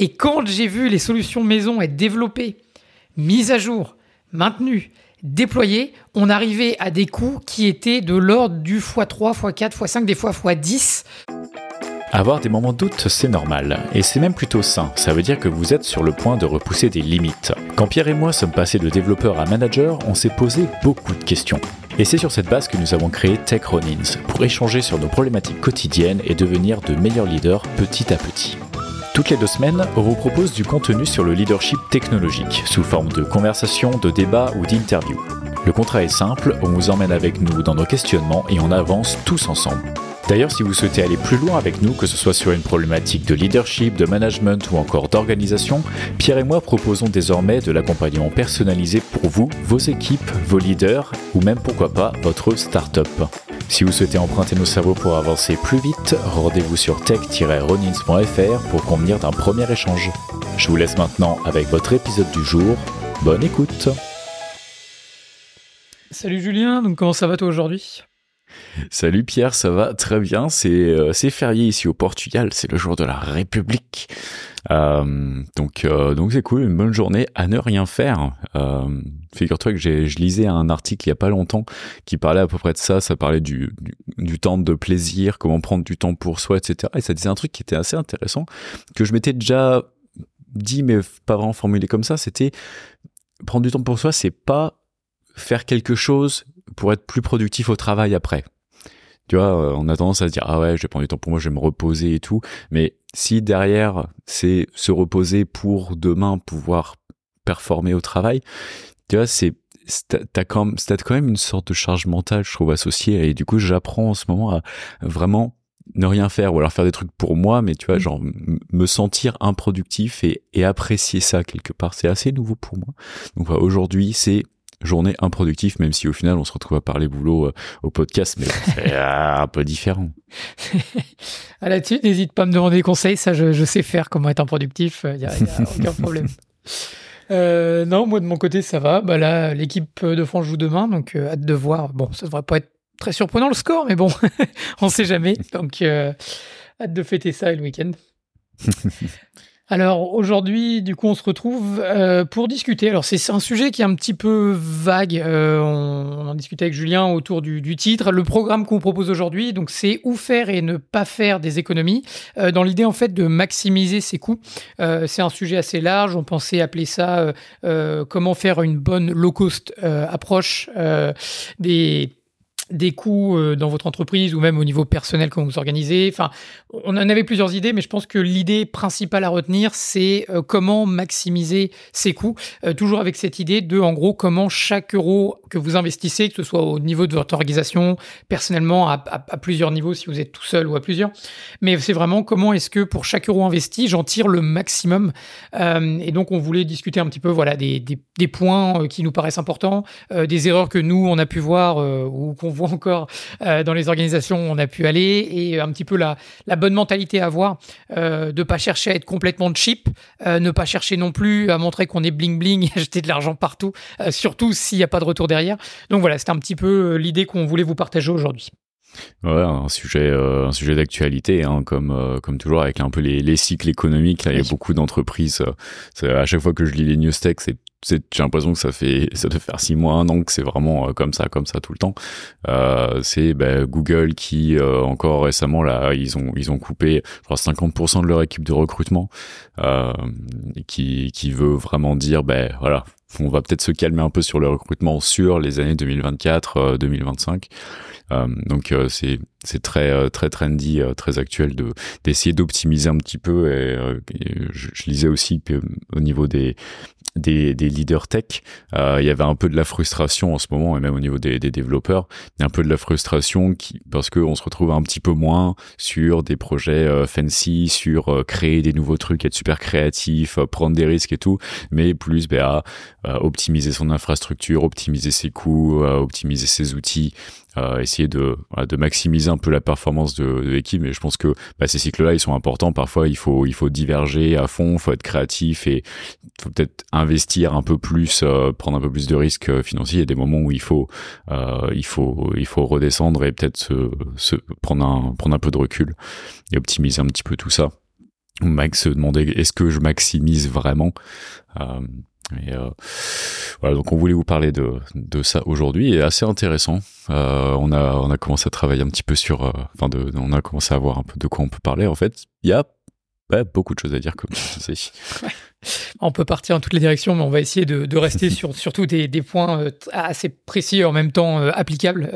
Et quand j'ai vu les solutions maison être développées, mises à jour, maintenues, déployées, on arrivait à des coûts qui étaient de l'ordre du x3, x4, x5, des fois x10. Avoir des moments de doute, c'est normal, et c'est même plutôt sain, ça veut dire que vous êtes sur le point de repousser des limites. Quand Pierre et moi sommes passés de développeur à manager, on s'est posé beaucoup de questions. Et c'est sur cette base que nous avons créé Tech Ronins, pour échanger sur nos problématiques quotidiennes et devenir de meilleurs leaders petit à petit. Toutes les deux semaines, on vous propose du contenu sur le leadership technologique, sous forme de conversations, de débats ou d'interviews. Le contrat est simple, on vous emmène avec nous dans nos questionnements et on avance tous ensemble. D'ailleurs, si vous souhaitez aller plus loin avec nous, que ce soit sur une problématique de leadership, de management ou encore d'organisation, Pierre et moi proposons désormais de l'accompagnement personnalisé pour vous, vos équipes, vos leaders ou même pourquoi pas votre start-up. Si vous souhaitez emprunter nos cerveaux pour avancer plus vite, rendez-vous sur tech-ronins.fr pour convenir d'un premier échange. Je vous laisse maintenant avec votre épisode du jour. Bonne écoute Salut Julien, donc comment ça va toi aujourd'hui Salut Pierre, ça va très bien. C'est euh, férié ici au Portugal, c'est le jour de la République. Euh, donc euh, donc c'est cool, une bonne journée à ne rien faire. Euh, figure-toi que je lisais un article il y a pas longtemps qui parlait à peu près de ça. Ça parlait du, du, du, temps de plaisir, comment prendre du temps pour soi, etc. Et ça disait un truc qui était assez intéressant que je m'étais déjà dit mais pas vraiment formulé comme ça. C'était prendre du temps pour soi, c'est pas faire quelque chose pour être plus productif au travail après. Tu vois, euh, on a tendance à se dire, ah ouais, je vais prendre du temps pour moi, je vais me reposer et tout. Mais si derrière, c'est se reposer pour demain pouvoir performer au travail, tu vois, c'est t'as quand, même, quand même une sorte de charge mentale, je trouve, associée. Et du coup, j'apprends en ce moment à vraiment ne rien faire ou alors faire des trucs pour moi, mais tu vois, mmh. genre me sentir improductif et, et apprécier ça quelque part. C'est assez nouveau pour moi. Donc aujourd'hui, c'est journée improductive, même si au final on se retrouve à parler boulot euh, au podcast, mais c'est euh, un peu différent. À la dessus n'hésite pas à me demander des conseils, ça je, sais faire comment être improductif, il euh, n'y a, aucun problème. non, moi de mon côté ça va. Bah là, l'équipe de France joue demain, donc hâte de voir. Bon, ça devrait pas être très surprenant le score, mais bon, on ne sait jamais. Donc hâte de fêter ça et le week-end. Alors aujourd'hui, du coup, on se retrouve euh, pour discuter. Alors c'est un sujet qui est un petit peu vague. Euh, on, en discutait avec Julien autour du, titre. Le programme qu'on propose aujourd'hui, donc c'est où faire et ne pas faire des économies, euh, dans l'idée en fait de maximiser ses coûts. c'est un sujet assez large. On pensait appeler ça comment faire une bonne low cost approche des des coûts euh, dans votre entreprise ou même au niveau personnel quand vous organisez. Enfin, on en avait plusieurs idées, mais je pense que l'idée principale à retenir, c'est euh, comment maximiser ces coûts. Euh, toujours avec cette idée de, en gros, comment chaque euro que vous investissez, que ce soit au niveau de votre organisation, personnellement, à, plusieurs niveaux, si vous êtes tout seul ou à plusieurs, mais c'est vraiment comment est-ce que pour chaque euro investi, j'en tire le maximum. et donc, on voulait discuter un petit peu voilà, des, des, points qui nous paraissent importants, des erreurs que nous, on a pu voir ou qu'on encore euh, dans les organisations où on a pu aller et euh, un petit peu la, la bonne mentalité à avoir euh, de ne pas chercher à être complètement cheap, ne pas chercher non plus à montrer qu'on est bling bling et jeter de l'argent partout, surtout s'il n'y a pas de retour derrière. Donc voilà, c'est un petit peu l'idée qu'on voulait vous partager aujourd'hui. Ouais, un sujet, un sujet d'actualité, hein, comme, comme toujours, avec un peu les, cycles économiques. il y a beaucoup d'entreprises. à chaque fois que je lis les news tech, c'est j'ai l'impression que ça fait ça doit faire six mois un an que c'est vraiment euh, comme ça comme ça tout le temps euh, c'est bah, Google qui euh, encore récemment là ils ont ils ont coupé 50% de leur équipe de recrutement qui qui veut vraiment dire ben voilà on va peut-être se calmer un peu sur le recrutement sur les années 2024 2025 donc c'est c'est très euh, très trendy, euh, très actuel de d'essayer d'optimiser un petit peu. Et, euh, je, lisais aussi au niveau des des, leaders tech, il y avait un peu de la frustration en ce moment et même au niveau des, des développeurs, il un peu de la frustration parce qu'on se retrouve un petit peu moins sur des projets fancy, sur créer des nouveaux trucs, être super créatif, prendre des risques et tout, mais plus bah, à optimiser son infrastructure, optimiser ses coûts, optimiser ses outils essayer de, de maximiser un peu la performance de, l'équipe. Mais je pense que bah, ces cycles-là, ils sont importants. Parfois, il faut, il faut diverger à fond, il faut être créatif et il faut peut-être investir un peu plus, euh, prendre un peu plus de risques euh, financiers. Il y a des moments où il faut, euh, il faut, il faut redescendre et peut-être prendre, un, prendre un peu de recul et optimiser un petit peu tout ça. Max se demandait est-ce que je maximise vraiment euh, voilà, donc on voulait vous parler de, de ça aujourd'hui, et assez intéressant. Euh, on, a, on a commencé à travailler un petit peu sur, euh, enfin, de, on a commencé à voir un peu de quoi on peut parler. En fait, il y a beaucoup de choses à dire comme On peut partir en toutes les directions, mais on va essayer de, rester sur surtout des, points assez précis et en même temps applicables.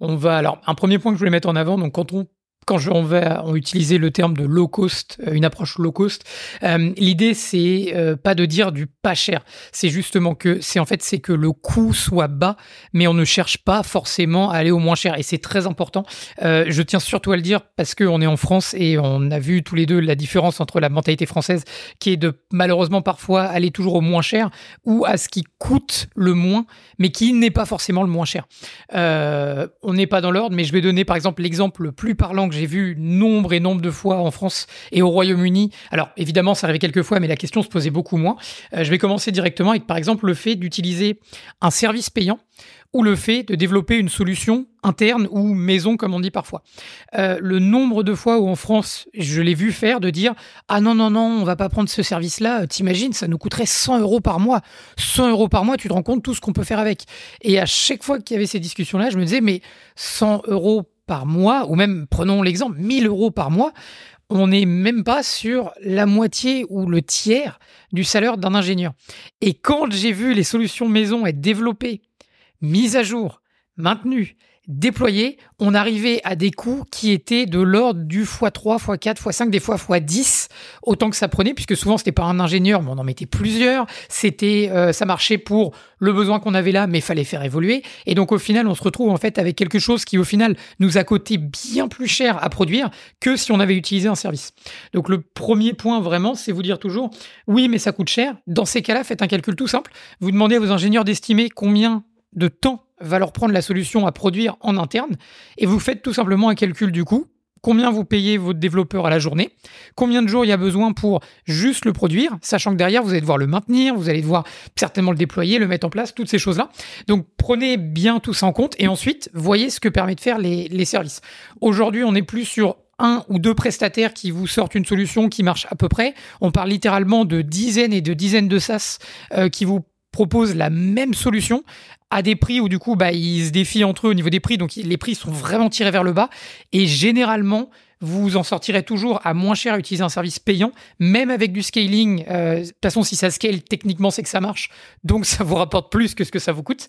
on va alors un premier point que je voulais mettre en avant. Donc quand on quand on va utiliser le terme de low cost, euh, une approche low cost, euh, l'idée c'est euh, pas de dire du pas cher, c'est justement que c'est en fait c'est que le coût soit bas, mais on ne cherche pas forcément à aller au moins cher et c'est très important. je tiens surtout à le dire parce qu'on est en France et on a vu tous les deux la différence entre la mentalité française qui est de malheureusement parfois aller toujours au moins cher ou à ce qui coûte le moins, mais qui n'est pas forcément le moins cher. on n'est pas dans l'ordre, mais je vais donner par exemple l'exemple le plus parlant j'ai vu nombre et nombre de fois en France et au Royaume-Uni. Alors évidemment, ça arrivait quelques fois, mais la question se posait beaucoup moins. Euh, je vais commencer directement avec par exemple le fait d'utiliser un service payant ou le fait de développer une solution interne ou maison, comme on dit parfois. Euh, le nombre de fois où en France, je l'ai vu faire, de dire Ah non, non, non, on va pas prendre ce service-là, euh, t'imagines, ça nous coûterait 100 euros par mois. 100 euros par mois, tu te rends compte tout ce qu'on peut faire avec. Et à chaque fois qu'il y avait ces discussions-là, je me disais Mais 100 euros par mois, ou même, prenons l'exemple, 1000 euros par mois, on n'est même pas sur la moitié ou le tiers du salaire d'un ingénieur. Et quand j'ai vu les solutions maison être développées, mises à jour, maintenues, déployés, on arrivait à des coûts qui étaient de l'ordre du x3, x4, x5, des fois x10, autant que ça prenait, puisque souvent c'était pas un ingénieur, mais on en mettait plusieurs. C'était, euh, ça marchait pour le besoin qu'on avait là, mais fallait faire évoluer. Et donc au final, on se retrouve en fait avec quelque chose qui au final nous a coûté bien plus cher à produire que si on avait utilisé un service. Donc le premier point vraiment, c'est vous dire toujours, oui, mais ça coûte cher. Dans ces cas-là, faites un calcul tout simple. Vous demandez à vos ingénieurs d'estimer combien de temps va leur prendre la solution à produire en interne, et vous faites tout simplement un calcul du coût, combien vous payez votre développeur à la journée, combien de jours il y a besoin pour juste le produire, sachant que derrière, vous allez devoir le maintenir, vous allez devoir certainement le déployer, le mettre en place, toutes ces choses-là. Donc prenez bien tout ça en compte et ensuite, voyez ce que permet de faire les, services. Aujourd'hui, on n'est plus sur un ou deux prestataires qui vous sortent une solution qui marche à peu près. On parle littéralement de dizaines et de dizaines de SaaS euh, qui vous proposent la même solution à des prix où du coup bah, ils se défient entre eux au niveau des prix, donc les prix sont vraiment tirés vers le bas. Et généralement, vous en sortirez toujours à moins cher à utiliser un service payant, même avec du scaling. Euh, de toute façon, si ça scale, techniquement, c'est que ça marche. Donc ça vous rapporte plus que ce que ça vous coûte.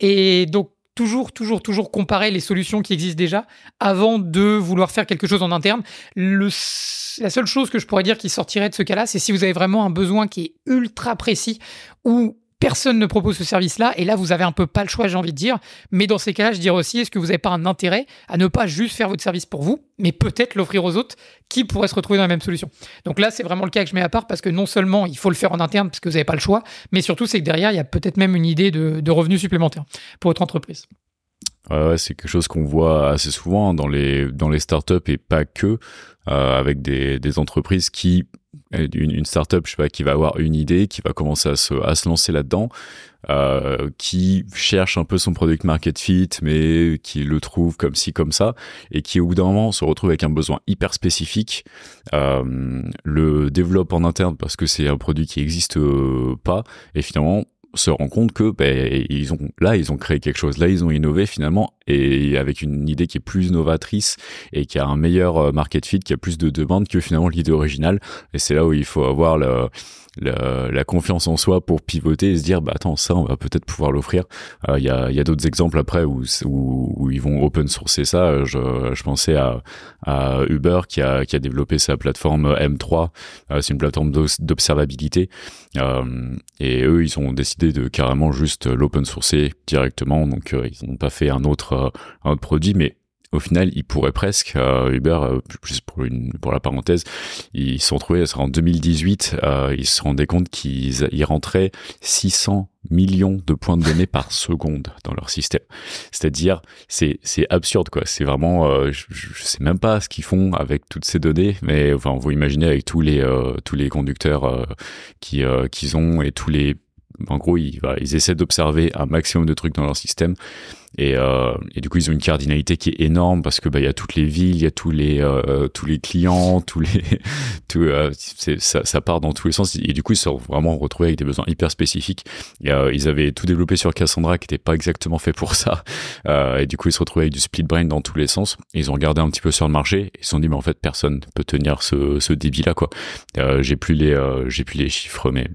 Et donc toujours, toujours, toujours comparer les solutions qui existent déjà avant de vouloir faire quelque chose en interne. la seule chose que je pourrais dire qui sortirait de ce cas-là, c'est si vous avez vraiment un besoin qui est ultra précis ou Personne ne propose ce service-là, et là, vous avez un peu pas le choix, j'ai envie de dire. Mais dans ces cas-là, je dirais aussi, est-ce que vous n'avez pas un intérêt à ne pas juste faire votre service pour vous, mais peut-être l'offrir aux autres qui pourraient se retrouver dans la même solution Donc là, c'est vraiment le cas que je mets à part, parce que non seulement il faut le faire en interne, parce que vous n'avez pas le choix, mais surtout, c'est que derrière, il y a peut-être même une idée de, revenus supplémentaires pour votre entreprise. Ouais, c'est quelque chose qu'on voit assez souvent hein, dans les dans les startups et pas que euh, avec des entreprises qui une, une, startup, je sais pas, qui va avoir une idée, qui va commencer à se, à se lancer là-dedans, euh, qui cherche un peu son product market fit, mais qui le trouve comme ci, comme ça, et qui au bout d'un moment se retrouve avec un besoin hyper spécifique, euh, le développe en interne parce que c'est un produit qui n'existe euh, pas, et finalement se rend compte que ben, ils ont là ils ont créé quelque chose là ils ont innové finalement et avec une idée qui est plus novatrice et qui a un meilleur euh, market fit qui a plus de demande que finalement l'idée originale et c'est là où il faut avoir le, la, la, confiance en soi pour pivoter et se dire bah attends ça on va peut-être pouvoir l'offrir euh, il y a, y a d'autres exemples après où, où, ils vont open sourcer ça euh, je, je pensais à, à Uber qui a, qui a développé sa plateforme M3 euh, c'est une plateforme d'observabilité et eux ils ont décidé de carrément juste l'open sourcer directement donc ils n'ont pas fait un autre, un autre produit mais au final, ils pourraient presque, euh, Uber, euh, juste pour, une, pour la parenthèse, ils se sont trouvés, en 2018, euh, ils se rendaient compte qu'ils ils rentraient 600 millions de points de données par seconde dans leur système. C'est-à-dire, c'est, c'est absurde, quoi. C'est vraiment, je, je, sais même pas ce qu'ils font avec toutes ces données, mais enfin, vous imaginez avec tous les, tous les conducteurs qui, qu'ils ont et tous les en gros, ils, va ils essaient d'observer un maximum de trucs dans leur système. Et, euh, et, du coup, ils ont une cardinalité qui est énorme parce que bah, il y a toutes les villes, il y a tous les euh, tous les clients, tous les tout, euh, ça, ça, part dans tous les sens. Et du coup, ils se sont vraiment retrouvés avec des besoins hyper spécifiques. Euh, ils avaient tout développé sur Cassandra qui n'était pas exactement fait pour ça. Euh, et du coup, ils se retrouvaient avec du split brain dans tous les sens. ils ont regardé un petit peu sur le marché. Et ils se sont dit, mais en fait, personne peut tenir ce, ce débit là quoi. j'ai plus les j'ai plus les chiffres, mais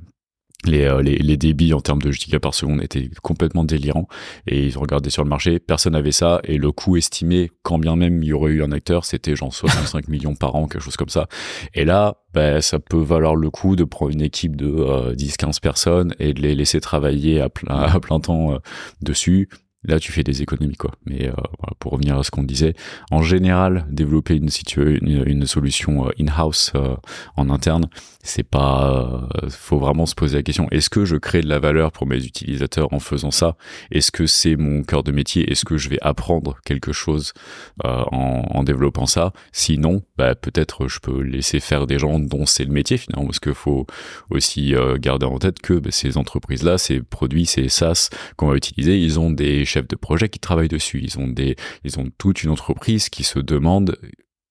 euh, les, débits en termes de gigas par seconde étaient complètement délirants et ils regardaient sur le marché, personne n'avait ça et le coût estimé, quand bien même il y aurait eu un acteur, c'était genre 65 millions par an, quelque chose comme ça. Et là, ben, ça peut valoir le coup de prendre une équipe de 10-15 euh, personnes et de les laisser travailler à plein, temps euh, dessus là tu fais des économies quoi. Mais euh, pour revenir à ce qu'on disait, en général, développer une, solution euh, in-house euh, en interne, c'est pas, faut vraiment se poser la question est-ce que je crée de la valeur pour mes utilisateurs en faisant ça Est-ce que c'est mon cœur de métier Est-ce que je vais apprendre quelque chose en, développant ça Sinon, bah, peut-être je peux laisser faire des gens dont c'est le métier finalement, parce que faut aussi garder en tête que bah, ces entreprises là, ces produits, ces SaaS qu'on va utiliser, ils ont des chefs de projet qui travaillent dessus. Ils ont des, ils ont toute une entreprise qui se demande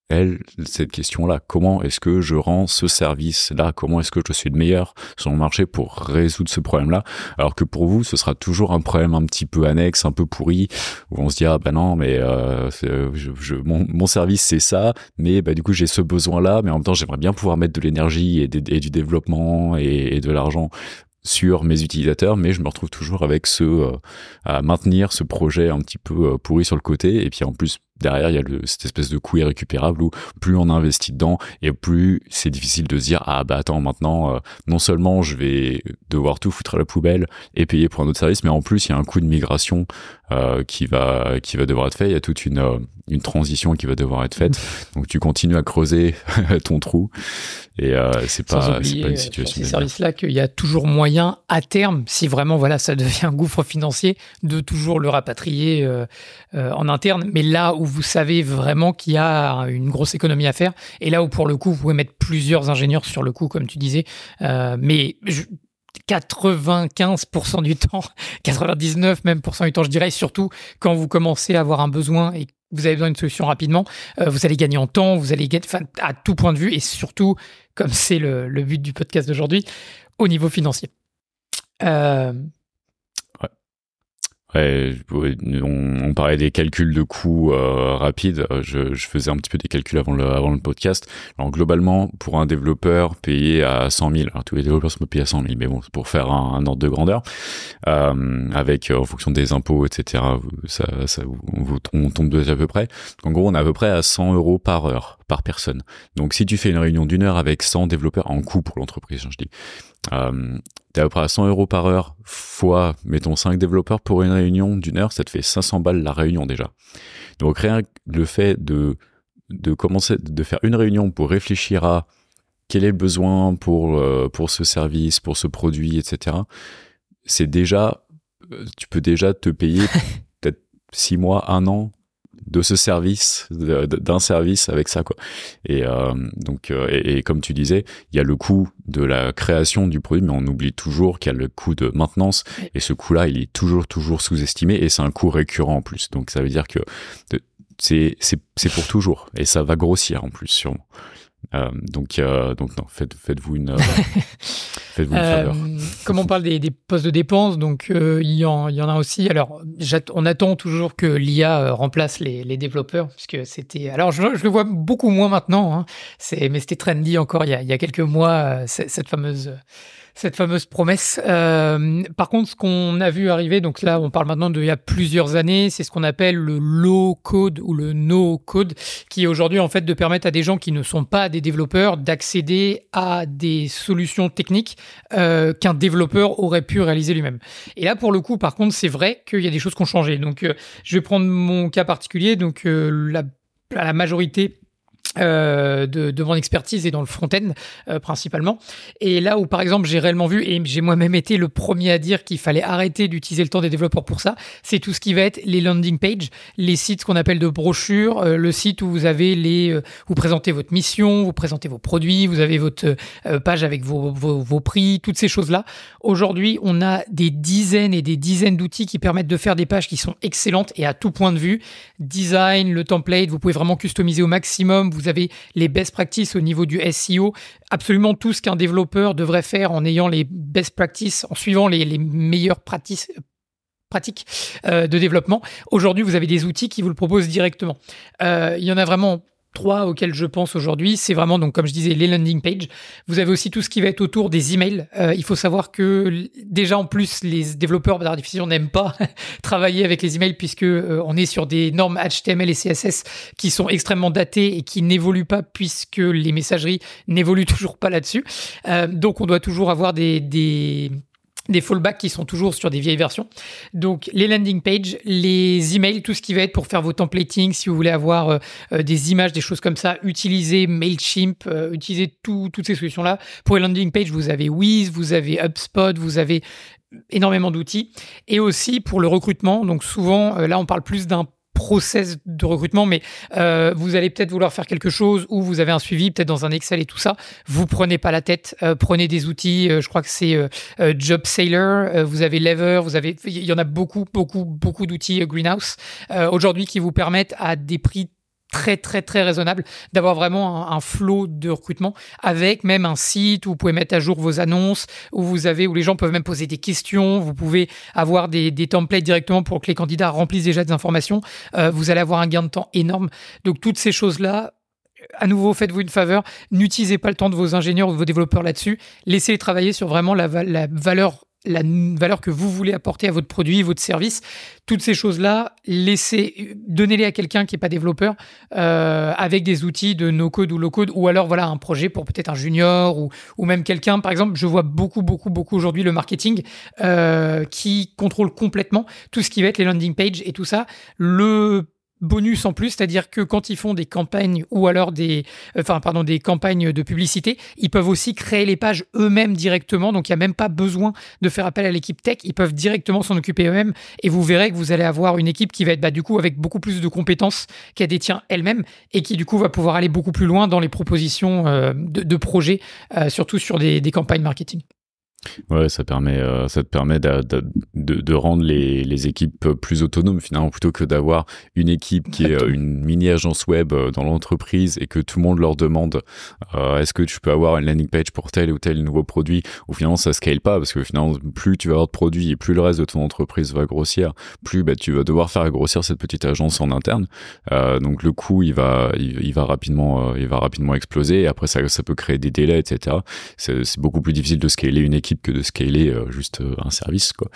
elle, cette question-là. Comment est-ce que je rends ce service-là Comment est-ce que je suis le meilleur sur le marché pour résoudre ce problème-là Alors que pour vous, ce sera toujours un problème un petit peu annexe, un peu pourri, où on se dit ah ben non, mais euh, euh, mon, service c'est ça, mais bah, du coup j'ai ce besoin-là, mais en même temps j'aimerais bien pouvoir mettre de l'énergie et, du développement et, et de l'argent sur mes utilisateurs, mais je me retrouve toujours avec ce euh, à maintenir ce projet un petit peu euh, pourri sur le côté, et puis en plus derrière, il y a cette espèce de coût irrécupérable où plus on investit dedans et plus c'est difficile de se dire ah bah attends maintenant euh, non seulement je vais devoir tout foutre à la poubelle et payer pour un autre service, mais en plus il y a un coût de migration euh, qui va qui va devoir être fait. Il y a toute une euh, une transition qui va devoir être faite. Donc tu continues à creuser ton trou et c'est pas pas une situation. Pour ces services-là qu'il y a toujours moyen à terme, si vraiment voilà ça devient un gouffre financier, de toujours le rapatrier en interne. Mais là vous savez vraiment qu'il y a une grosse économie à faire, et là où pour le coup, vous pouvez mettre plusieurs ingénieurs sur le coup, comme tu disais. Euh, mais 95% du temps, 99 même du temps, je dirais, surtout quand vous commencez à avoir un besoin et vous avez besoin d'une solution rapidement, euh, vous allez gagner en temps, vous allez gagner à tout point de vue et surtout, comme c'est le, but du podcast d'aujourd'hui, au niveau financier. Euh, on, parlait des calculs de coûts euh, rapides. Je, faisais un petit peu des calculs avant le, avant le podcast. Alors, globalement, pour un développeur payé à 100 000, alors tous les développeurs sont payés à 100 000, mais bon, pour faire un, ordre de grandeur, euh, avec en fonction des impôts, etc., ça, on, tombe déjà à peu près. en gros, on est à peu près à 100 euros par heure par personne. Donc si tu fais une réunion d'une heure avec 100 développeurs en coût pour l'entreprise, hein, je dis, as euh, à peu près 100 euros par heure fois, mettons, 5 développeurs pour une réunion d'une heure, ça te fait 500 balles la réunion déjà. Donc rien le fait de, de commencer, de faire une réunion pour réfléchir à quel est le besoin pour, euh, pour ce service, pour ce produit, etc., c'est déjà, euh, tu peux déjà te payer peut-être 6 mois, 1 an de ce service, d'un service avec ça quoi. Et euh, donc euh, et, comme tu disais, il y a le coût de la création du produit, mais on oublie toujours qu'il y a le coût de maintenance et ce coût-là, il est toujours toujours sous-estimé et c'est un coût récurrent en plus. Donc ça veut dire que c'est c'est pour toujours et ça va grossir en plus sûrement. Euh, donc, euh, donc non, faites, vous une, euh, faites -vous une faveur. Comme on parle des, postes de dépenses, donc il y, en, a aussi. Alors, on attend toujours que l'IA remplace les, développeurs, puisque c'était. Alors, je, le vois beaucoup moins maintenant, hein, mais c'était trendy encore il y a quelques mois, cette fameuse cette fameuse promesse. Euh, par contre, ce qu'on a vu arriver, donc là, on parle maintenant d'il y a plusieurs années, c'est ce qu'on appelle le low code ou le no code, qui est aujourd'hui en fait de permettre à des gens qui ne sont pas des développeurs d'accéder à des solutions techniques euh, qu'un développeur aurait pu réaliser lui-même. Et là, pour le coup, par contre, c'est vrai qu'il y a des choses qui ont changé. Donc, euh, je vais prendre mon cas particulier. Donc, la, la majorité euh, de, mon expertise et dans le front-end euh, principalement. Et là où par exemple j'ai réellement vu et j'ai moi-même été le premier à dire qu'il fallait arrêter d'utiliser le temps des développeurs pour ça, c'est tout ce qui va être les landing pages, les sites qu'on appelle de brochures, euh, le site où vous avez les, euh, vous présentez votre mission, vous présentez vos produits, vous avez votre page avec vos, vos, vos prix, toutes ces choses là. Aujourd'hui, on a des dizaines et des dizaines d'outils qui permettent de faire des pages qui sont excellentes et à tout point de vue, design, le template, vous pouvez vraiment customiser au maximum vous avez les best practices au niveau du SEO, absolument tout ce qu'un développeur devrait faire en ayant les best practices, en suivant les, meilleures pratiques pratiques euh, de développement. Aujourd'hui, vous avez des outils qui vous le proposent directement. Euh, il y en a vraiment trois auxquels je pense aujourd'hui, c'est vraiment, donc, comme je disais, les landing pages. Vous avez aussi tout ce qui va être autour des emails. Euh, il faut savoir que déjà, en plus, les développeurs d'art n'aiment pas travailler avec les emails puisque euh, on est sur des normes HTML et CSS qui sont extrêmement datées et qui n'évoluent pas puisque les messageries n'évoluent toujours pas là-dessus. Euh, donc, on doit toujours avoir des, des des fallbacks qui sont toujours sur des vieilles versions. Donc les landing pages, les emails, tout ce qui va être pour faire vos templating, si vous voulez avoir euh, euh, des images, des choses comme ça, utilisez Mailchimp, euh, utilisez toutes ces solutions-là. Pour les landing pages, vous avez Wiz, vous avez HubSpot, vous avez énormément d'outils. Et aussi pour le recrutement, donc souvent, là on parle plus d'un process de recrutement, mais euh, vous allez peut-être vouloir faire quelque chose ou vous avez un suivi, peut-être dans un Excel et tout ça. Vous prenez pas la tête, euh, prenez des outils. Euh, je crois que c'est Job Sailor, vous avez Lever, vous avez, il y en a beaucoup, beaucoup, beaucoup d'outils Greenhouse aujourd'hui qui vous permettent à des prix très très très raisonnable d'avoir vraiment un, flot de recrutement avec même un site où vous pouvez mettre à jour vos annonces où vous avez où les gens peuvent même poser des questions vous pouvez avoir des, templates directement pour que les candidats remplissent déjà des informations euh, vous allez avoir un gain de temps énorme donc toutes ces choses là à nouveau, faites-vous une faveur, n'utilisez pas le temps de vos ingénieurs ou de vos développeurs là-dessus, laissez-les travailler sur vraiment la, la valeur la valeur que vous voulez apporter à votre produit, votre service, toutes ces choses-là, laissez, donnez-les à quelqu'un qui n'est pas développeur euh, avec des outils de no-code ou low-code ou alors voilà un projet pour peut-être un junior ou, même quelqu'un. Par exemple, je vois beaucoup, beaucoup, beaucoup aujourd'hui le marketing euh, qui contrôle complètement tout ce qui va être les landing pages et tout ça. Le bonus en plus, c'est-à-dire que quand ils font des campagnes ou alors des, enfin pardon, des campagnes de publicité, ils peuvent aussi créer les pages eux-mêmes directement. Donc il n'y a même pas besoin de faire appel à l'équipe tech. Ils peuvent directement s'en occuper eux-mêmes et vous verrez que vous allez avoir une équipe qui va être bah, du coup avec beaucoup plus de compétences qu'elle détient elle-même et qui du coup va pouvoir aller beaucoup plus loin dans les propositions euh, de, projets, euh, surtout sur des campagnes marketing. Ouais, ça permet, euh, ça te permet de, rendre les, équipes plus autonomes finalement, plutôt que d'avoir une équipe qui est euh, une mini agence web euh, dans l'entreprise et que tout le monde leur demande est-ce que tu peux avoir une landing page pour tel ou tel nouveau produit Ou finalement ça scale pas parce que finalement plus tu vas avoir de produits et plus le reste de ton entreprise va grossir, plus bah, tu vas devoir faire grossir cette petite agence en interne. donc le coût il va, il, va rapidement, il va rapidement exploser. Et après ça, ça peut créer des délais, etc. C'est beaucoup plus difficile de scaler une équipe que de scaler euh, juste euh, un service. Quoi.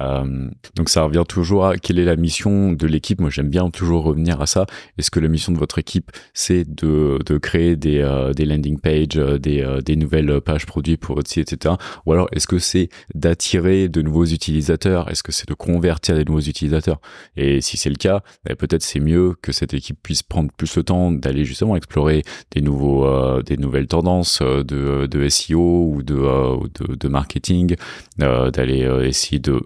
Euh, donc ça revient toujours à quelle est la mission de l'équipe. Moi j'aime bien toujours revenir à ça. Est-ce que la mission de votre équipe c'est de, de créer des, des landing pages, des, des nouvelles pages produits pour votre site, etc. Ou alors est-ce que c'est d'attirer de nouveaux utilisateurs Est-ce que c'est de convertir des nouveaux utilisateurs Et si c'est le cas, ben, peut-être c'est mieux que cette équipe puisse prendre plus le temps d'aller justement explorer des nouveaux, des nouvelles tendances de, de SEO ou de, de, de marketing, euh, d'aller euh, essayer de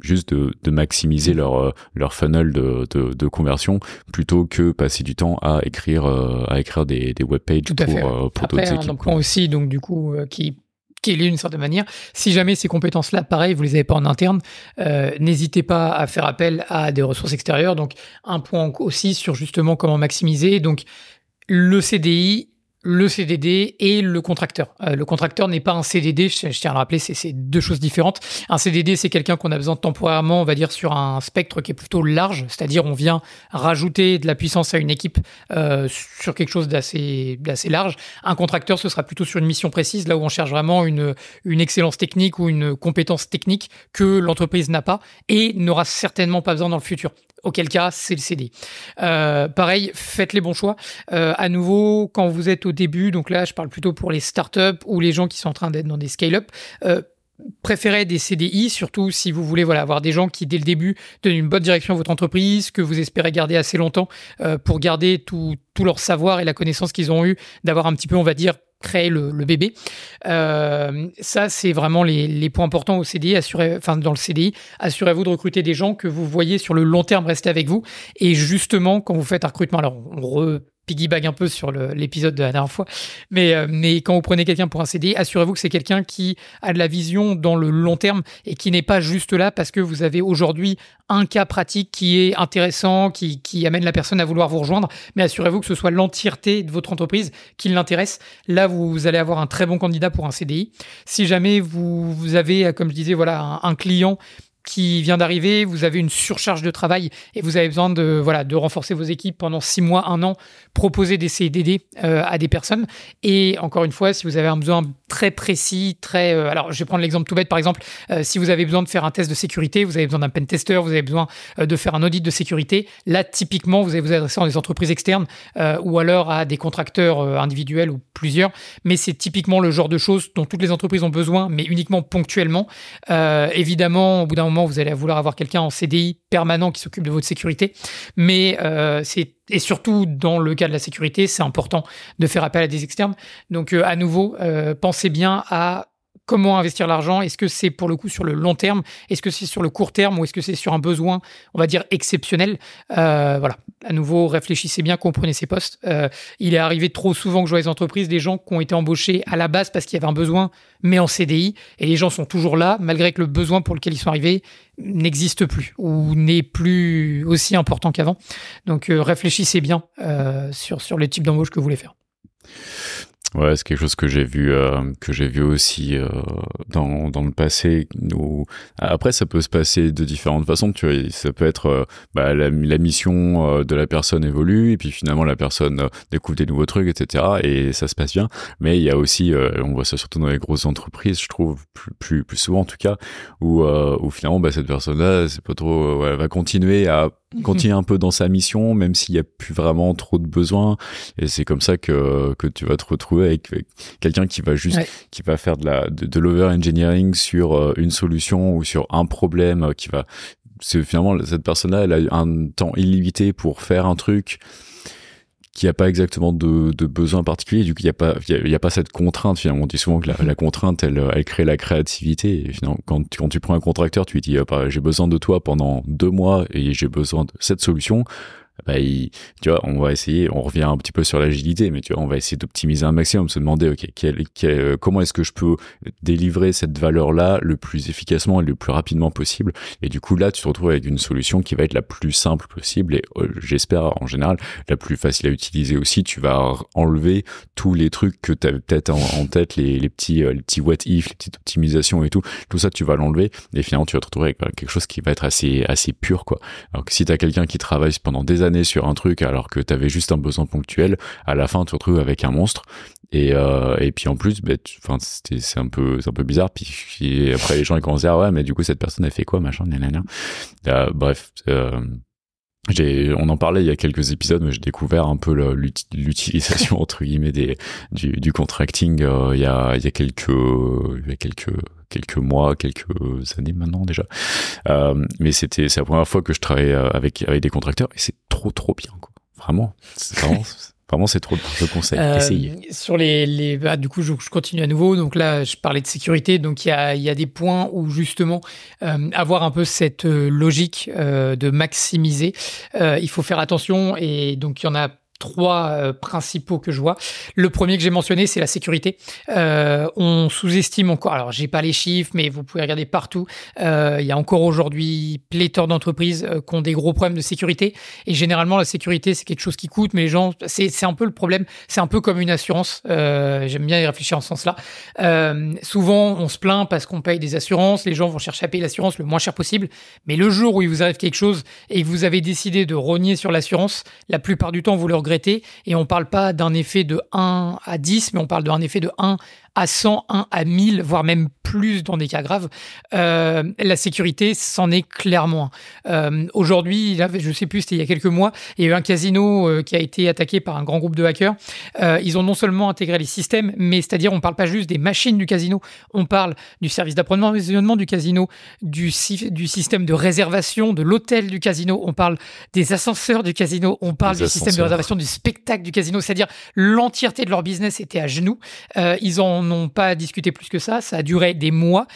juste, de, maximiser leur, euh, leur funnel de, conversion plutôt que passer du temps à écrire, à écrire des, des web pages pour, pour d'autres hein, équipes. point aussi, donc du coup, qui qui est lié d'une certaine manière. Si jamais ces compétences-là, pareil, vous les avez pas en interne, n'hésitez pas à faire appel à des ressources extérieures. Donc, un point aussi sur justement comment maximiser. Donc, le CDI le CDD et le contracteur. Euh, le contracteur n'est pas un CDD, je, tiens à le rappeler, c'est deux choses différentes. Un CDD, c'est quelqu'un qu'on a besoin temporairement, on va dire, sur un spectre qui est plutôt large, c'est-à-dire on vient rajouter de la puissance à une équipe euh, sur quelque chose d'assez large. Un contracteur, ce sera plutôt sur une mission précise, là où on cherche vraiment une, une excellence technique ou une compétence technique que l'entreprise n'a pas et n'aura certainement pas besoin dans le futur auquel cas c'est le CD. Euh, pareil, faites les bons choix. Euh, à nouveau, quand vous êtes au début, donc là je parle plutôt pour les startups ou les gens qui sont en train d'être dans des scale-up. Euh, préférez des CDI, surtout si vous voulez voilà, avoir des gens qui, dès le début, donnent une bonne direction à votre entreprise, que vous espérez garder assez longtemps euh, pour garder tout, tout leur savoir et la connaissance qu'ils ont eue, d'avoir un petit peu, on va dire, créer le, bébé. Euh, ça, c'est vraiment les, points importants au CDI. Assurez, enfin, dans le CDI, assurez-vous de recruter des gens que vous voyez sur le long terme rester avec vous. Et justement, quand vous faites un recrutement, alors on piggyback un peu sur l'épisode de la dernière fois, mais, euh, mais quand vous prenez quelqu'un pour un CDI, assurez-vous que c'est quelqu'un qui a de la vision dans le long terme et qui n'est pas juste là parce que vous avez aujourd'hui un cas pratique qui est intéressant, qui, amène la personne à vouloir vous rejoindre, mais assurez-vous que ce soit l'entièreté de votre entreprise qui l'intéresse. Là, vous allez avoir un très bon candidat pour un CDI. Si jamais vous, avez, euh, comme je disais, voilà, un, un client qui vient d'arriver, vous avez une surcharge de travail et vous avez besoin de, voilà, de renforcer vos équipes pendant six mois, un an, proposer des CDD euh, à des personnes. Et encore une fois, si vous avez un besoin très précis, très... Euh, alors, je vais prendre l'exemple tout bête, par exemple, euh, si vous avez besoin de faire un test de sécurité, vous avez besoin d'un pen tester, vous avez besoin de faire un audit de sécurité, là, typiquement, vous allez vous adresser à des entreprises externes ou alors à des contracteurs individuels ou plusieurs. Mais c'est typiquement le genre de choses dont toutes les entreprises ont besoin, mais uniquement ponctuellement. évidemment, au bout d'un vous allez vouloir avoir quelqu'un en CDI permanent qui s'occupe de votre sécurité. Mais euh, c'est et surtout dans le cas de la sécurité, c'est important de faire appel à des externes. Donc euh, à nouveau, euh, pensez bien à comment investir l'argent Est-ce que c'est pour le coup sur le long terme Est-ce que c'est sur le court terme ou est-ce que c'est sur un besoin, on va dire, exceptionnel euh, Voilà, à nouveau, réfléchissez bien, comprenez ces postes. Euh, il est arrivé trop souvent que je vois les entreprises, des gens qui ont été embauchés à la base parce qu'il y avait un besoin, mais en CDI, et les gens sont toujours là, malgré que le besoin pour lequel ils sont arrivés n'existe plus ou n'est plus aussi important qu'avant. Donc euh, réfléchissez bien sur, sur les types d'embauche que vous voulez faire. Ouais, c'est quelque chose que j'ai vu, euh, que j'ai vu aussi euh, dans, dans le passé. Où... Après, ça peut se passer de différentes façons. Tu vois, ça peut être euh, bah, la, la, mission euh, de la personne évolue et puis finalement la personne euh, découvre des nouveaux trucs, etc. Et ça se passe bien. Mais il y a aussi, on voit ça surtout dans les grosses entreprises, je trouve plus plus, plus souvent en tout cas, où, où finalement bah, cette personne-là, c'est pas trop, elle va continuer à continue un peu dans sa mission, même s'il n'y a plus vraiment trop de besoins. Et c'est comme ça que, que tu vas te retrouver avec, quelqu'un qui va juste, qui va faire de la, de, de l'over-engineering sur euh, une solution ou sur un problème euh, qui va, c'est finalement, cette personne-là, elle a un temps illimité pour faire un truc qu'il n'y a pas exactement de, de besoin particulier, du coup, il n'y a, pas, il y a, pas cette contrainte, finalement. On dit souvent que la, contrainte, elle, elle crée la créativité. quand tu, quand tu prends un contracteur, tu lui dis, ah, bah, j'ai besoin de toi pendant deux mois et j'ai besoin de cette solution bah, tu vois, on va essayer, on revient un petit peu sur l'agilité, mais tu vois, on va essayer d'optimiser un maximum, se demander, ok, euh, comment est-ce que je peux délivrer cette valeur-là le plus efficacement et le plus rapidement possible. Et du coup, là, tu te retrouves avec une solution qui va être la plus simple possible et euh, j'espère en général la plus facile à utiliser aussi. Tu vas enlever tous les trucs que tu avais peut-être en, tête, les, les petits, euh, les petits what if, les petites optimisations et tout. Tout ça, tu vas l'enlever et finalement, tu vas te retrouver avec quelque chose qui va être assez, assez pur, quoi. Alors que si tu as quelqu'un qui travaille pendant des années sur un truc alors que tu avais juste un besoin ponctuel, à la fin, tu te retrouves avec un monstre. Et, euh, et puis en plus, bah, c'est un, peu, un peu bizarre. Puis, après, les gens ils commencent à dire Ouais, mais du coup, cette personne, elle fait quoi machin, euh, bref. Euh, on en parlait il y a quelques épisodes, mais j'ai découvert un peu l'utilisation entre guillemets des, du, contracting euh, il, y a, il, y a, quelques, quelques, quelques mois, quelques années maintenant déjà. mais c'était c'est la première fois que je travaillais avec, avec des contracteurs et c'est trop, trop bien. Quoi. Vraiment, vraiment, c'est trop le Je conseille, euh, essayez. Sur les, les bah, du coup, je, continue à nouveau. Donc là, je parlais de sécurité. Donc il y a, y des points où justement euh, avoir un peu cette euh, logique de maximiser. il faut faire attention et donc il y en a trois euh, principaux que je vois. Le premier que j'ai mentionné, c'est la sécurité. Euh, on sous-estime encore, alors j'ai pas les chiffres, mais vous pouvez regarder partout, euh, il y a encore aujourd'hui pléthore d'entreprises qui ont des gros problèmes de sécurité. Et généralement, la sécurité, c'est quelque chose qui coûte, mais les gens, c'est un peu le problème, c'est un peu comme une assurance. J'aime bien y réfléchir en ce sens-là. souvent, on se plaint parce qu'on paye des assurances, les gens vont chercher à payer l'assurance le moins cher possible, mais le jour où il vous arrive quelque chose et que vous avez décidé de rogner sur l'assurance, la plupart du temps, vous le regrettez et on parle pas d'un effet de 1 à 10, mais on parle d'un effet de 1 à 101, à 1000, voire même plus dans des cas graves, euh, la sécurité s'en est clairement. Euh, aujourd'hui, je ne sais plus, c'était il y a quelques mois, il y a eu un casino euh, qui a été attaqué par un grand groupe de hackers. ils ont non seulement intégré les systèmes, mais c'est-à-dire on ne parle pas juste des machines du casino, on parle du service d'apprentissage du casino, du, du système de réservation, de l'hôtel du casino, on parle des ascenseurs du casino, on parle du système de réservation du spectacle du casino, c'est-à-dire l'entièreté de leur business était à genoux. ils ont n'ont pas discuté plus que ça. Ça a duré des mois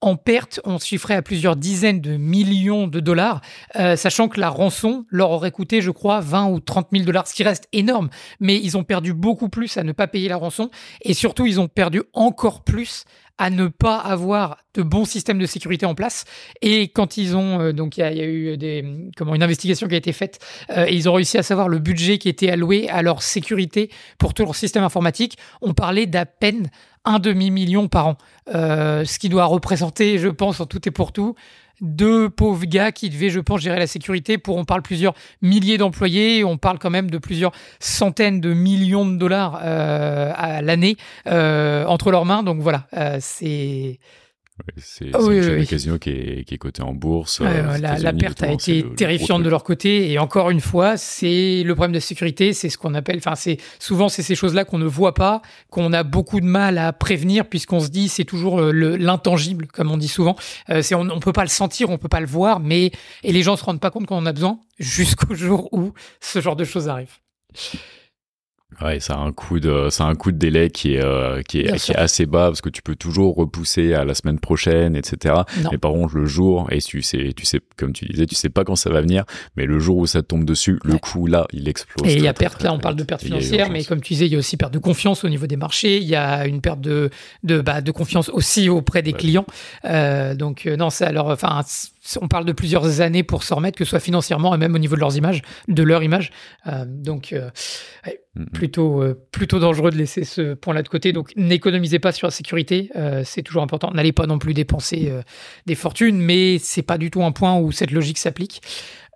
en perte, on chiffrait à plusieurs dizaines de millions de dollars, euh, sachant que la rançon leur aurait coûté, je crois, 20 ou 30 000 dollars, ce qui reste énorme. Mais ils ont perdu beaucoup plus à ne pas payer la rançon, et surtout, ils ont perdu encore plus à ne pas avoir de bons systèmes de sécurité en place. Et quand ils ont, euh, donc il y, a eu des, comment, une investigation qui a été faite, euh, et ils ont réussi à savoir le budget qui était alloué à leur sécurité pour tout leur système informatique, on parlait d'à peine un demi-million par an, euh, ce qui doit représenter, je pense, en tout et pour tout, deux pauvres gars qui devaient, je pense, gérer la sécurité pour, on parle plusieurs milliers d'employés, on parle quand même de plusieurs centaines de millions de dollars euh, à l'année euh, entre leurs mains. Donc voilà, euh, c'est c'est ah casino qui est, qui cotée en bourse. Euh, la, perte a été terrifiante de leur côté. Et encore une fois, c'est le problème de sécurité. C'est ce qu'on appelle. Enfin, c'est souvent c'est ces choses-là qu'on ne voit pas, qu'on a beaucoup de mal à prévenir, puisqu'on se dit c'est toujours euh, l'intangible, comme on dit souvent. Euh, on, ne peut pas le sentir, on peut pas le voir, mais et les gens se rendent pas compte qu'on en a besoin jusqu'au jour où ce genre de choses arrive. Ouais, ça a un coût de, ça un coup de délai qui est, euh, qui, est assez bas parce que tu peux toujours repousser à la semaine prochaine, etc. Mais par contre, le jour, et tu sais, tu sais, comme tu disais, tu sais pas quand ça va venir, mais le jour où ça tombe dessus, le coup, là, il explose. Et il y a perte, là, on parle de perte financière, mais comme tu disais, il y a aussi perte de confiance au niveau des marchés, il y a une perte de, de, bah, de confiance aussi auprès des clients. Euh, donc, euh, non, c'est alors, enfin, on parle de plusieurs années pour s'en remettre, que ce soit financièrement et même au niveau de leurs images, de leur image. Euh, donc, euh, plutôt, euh, plutôt dangereux de laisser ce point-là de côté. Donc, n'économisez pas sur la sécurité, c'est toujours important. N'allez pas non plus dépenser des fortunes, mais c'est pas du tout un point où cette logique s'applique.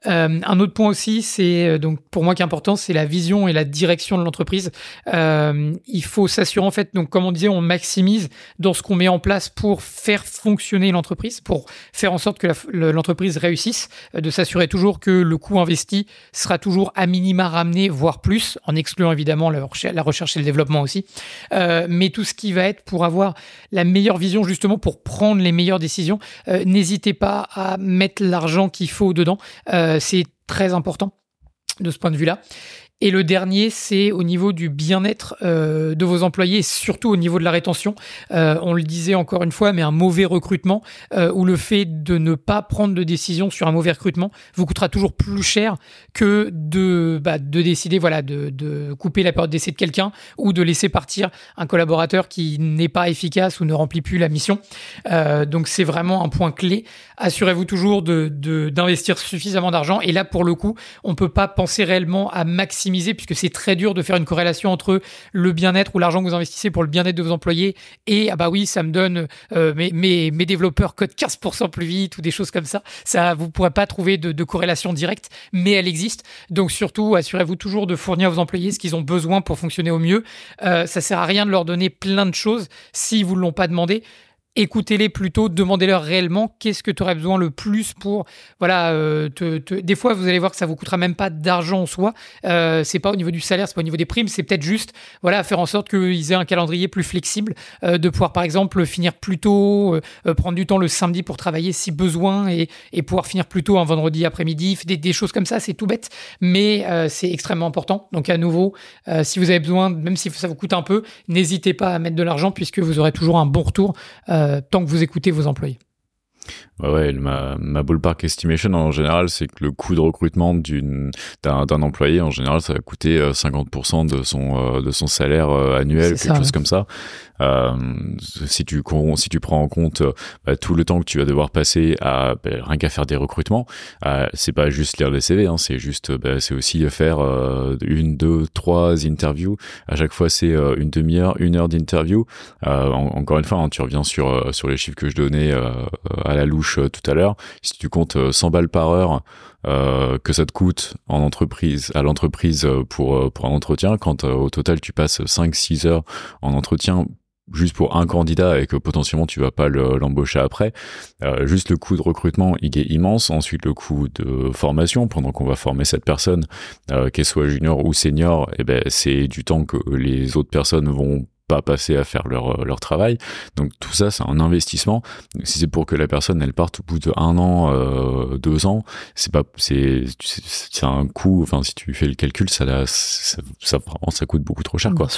Euh, un autre point aussi, c'est euh, donc pour moi qui est important, c'est la vision et la direction de l'entreprise. Euh, il faut s'assurer en fait, donc comme on disait, on maximise dans ce qu'on met en place pour faire fonctionner l'entreprise, pour faire en sorte que l'entreprise réussisse, de s'assurer toujours que le coût investi sera toujours à minima ramené, voire plus, en excluant évidemment la, recherche et le développement aussi. mais tout ce qui va être pour avoir la meilleure vision justement pour prendre les meilleures décisions, n'hésitez pas à mettre l'argent qu'il faut dedans. Euh, euh, c'est très important de ce point de vue-là. Et le dernier, c'est au niveau du bien-être euh, de vos employés, surtout au niveau de la rétention. Euh, on le disait encore une fois, mais un mauvais recrutement euh, ou le fait de ne pas prendre de décision sur un mauvais recrutement vous coûtera toujours plus cher que de, bah, décider voilà, de, couper la période d'essai de quelqu'un ou de laisser partir un collaborateur qui n'est pas efficace ou ne remplit plus la mission. donc c'est vraiment un point clé. Assurez-vous toujours d'investir suffisamment d'argent. Et là, pour le coup, on ne peut pas penser réellement à maximiser puisque c'est très dur de faire une corrélation entre le bien-être ou l'argent que vous investissez pour le bien-être de vos employés et ah bah oui, ça me donne euh, mes, développeurs codent 15% plus vite ou des choses comme ça. Ça, vous ne pourrez pas trouver de, corrélation directe, mais elle existe. Donc surtout, assurez-vous toujours de fournir à vos employés ce qu'ils ont besoin pour fonctionner au mieux. Euh, ça sert à rien de leur donner plein de choses si vous ne l'ont pas demandé écoutez-les plutôt, demandez-leur réellement qu'est-ce que tu aurais besoin le plus pour voilà. Euh, des fois, vous allez voir que ça vous coûtera même pas d'argent en soi. Euh, c'est pas au niveau du salaire, c'est pas au niveau des primes, c'est peut-être juste voilà faire en sorte qu'ils aient un calendrier plus flexible, euh, de pouvoir par exemple finir plus tôt, prendre du temps le samedi pour travailler si besoin et, pouvoir finir plus tôt un vendredi après-midi, des, choses comme ça. C'est tout bête, mais c'est extrêmement important. Donc à nouveau, si vous avez besoin, même si ça vous coûte un peu, n'hésitez pas à mettre de l'argent puisque vous aurez toujours un bon retour. Euh, tant que vous écoutez vos employés. Ouais, ma, ballpark estimation en général, c'est que le coût de recrutement d'un employé, en général, ça va coûter 50% euh, de son, euh, de son salaire annuel, quelque chose comme ça. Euh, si tu si tu prends en compte euh, bah, tout le temps que tu vas devoir passer à bah, rien qu'à faire des recrutements, euh, c'est pas juste lire les CV, hein, c'est juste bah, c'est aussi faire une, deux, trois interviews. À chaque fois, c'est une demi-heure, une heure d'interview. encore une fois, hein, tu reviens sur sur les chiffres que je donnais à la louche tout à l'heure. Si tu comptes 100 balles par heure euh, que ça te coûte en entreprise à l'entreprise pour pour un entretien quand au total tu passes 5 6 heures en entretien juste pour un candidat et que potentiellement tu vas pas l'embaucher après. Euh, juste le coût de recrutement, il est immense. Ensuite, le coût de formation, pendant qu'on va former cette personne, euh, qu'elle soit junior ou senior, et eh ben, c'est du temps que les autres personnes vont pas passer à faire euh, leur, travail. Donc tout ça, c'est un investissement. Si c'est pour que la personne, elle parte au bout de un an, euh, deux ans, c'est pas, c'est, c'est un coût. Enfin, si tu fais le calcul, ça, là ça, ça, ça coûte beaucoup trop cher, quoi.